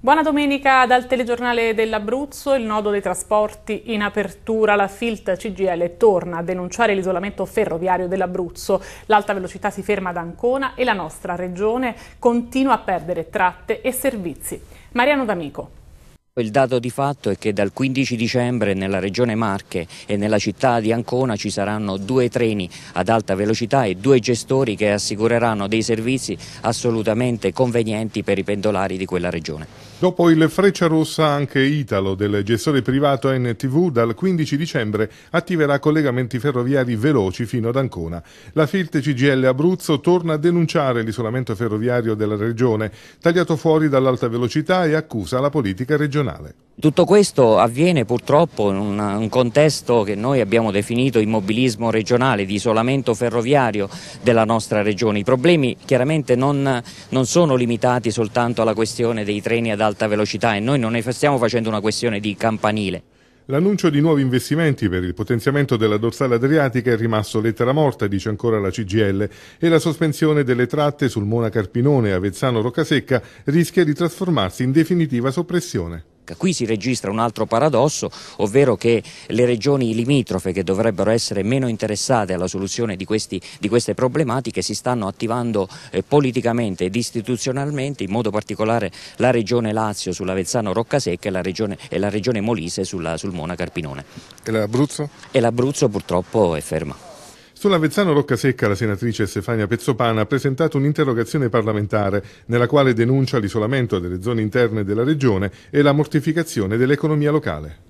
Buona domenica dal telegiornale dell'Abruzzo, il nodo dei trasporti in apertura, la Filt CGL torna a denunciare l'isolamento ferroviario dell'Abruzzo, l'alta velocità si ferma ad Ancona e la nostra regione continua a perdere tratte e servizi. Mariano D'Amico. Il dato di fatto è che dal 15 dicembre nella regione Marche e nella città di Ancona ci saranno due treni ad alta velocità e due gestori che assicureranno dei servizi assolutamente convenienti per i pendolari di quella regione. Dopo il Freccia Rossa anche Italo del gestore privato NTV dal 15 dicembre attiverà collegamenti ferroviari veloci fino ad Ancona. La FILT CGL Abruzzo torna a denunciare l'isolamento ferroviario della regione, tagliato fuori dall'alta velocità e accusa la politica regionale nazionale. Tutto questo avviene purtroppo in un, contesto che noi abbiamo definito immobilismo regionale, di isolamento ferroviario della nostra regione. I problemi chiaramente non, non, sono limitati soltanto alla questione dei treni ad alta velocità e noi non ne stiamo facendo una questione di campanile. L'annuncio di nuovi investimenti per il potenziamento della dorsale adriatica è rimasto lettera morta, dice ancora la CGL, e la sospensione delle tratte sul Mona Carpinone e Avezzano Roccasecca rischia di trasformarsi in definitiva soppressione. PAC. Qui si registra un altro paradosso, ovvero che le regioni limitrofe che dovrebbero essere meno interessate alla soluzione di, questi, di queste problematiche si stanno attivando eh, politicamente ed istituzionalmente, in modo particolare la regione Lazio sull'Avezzano Roccasecca e la regione, e la regione Molise sulla, sul Mona Carpinone. E l'Abruzzo? E l'Abruzzo purtroppo è ferma. Sull'Avezzano Secca la senatrice Stefania Pezzopana ha presentato un'interrogazione parlamentare nella quale denuncia l'isolamento delle zone interne della regione e la mortificazione dell'economia locale.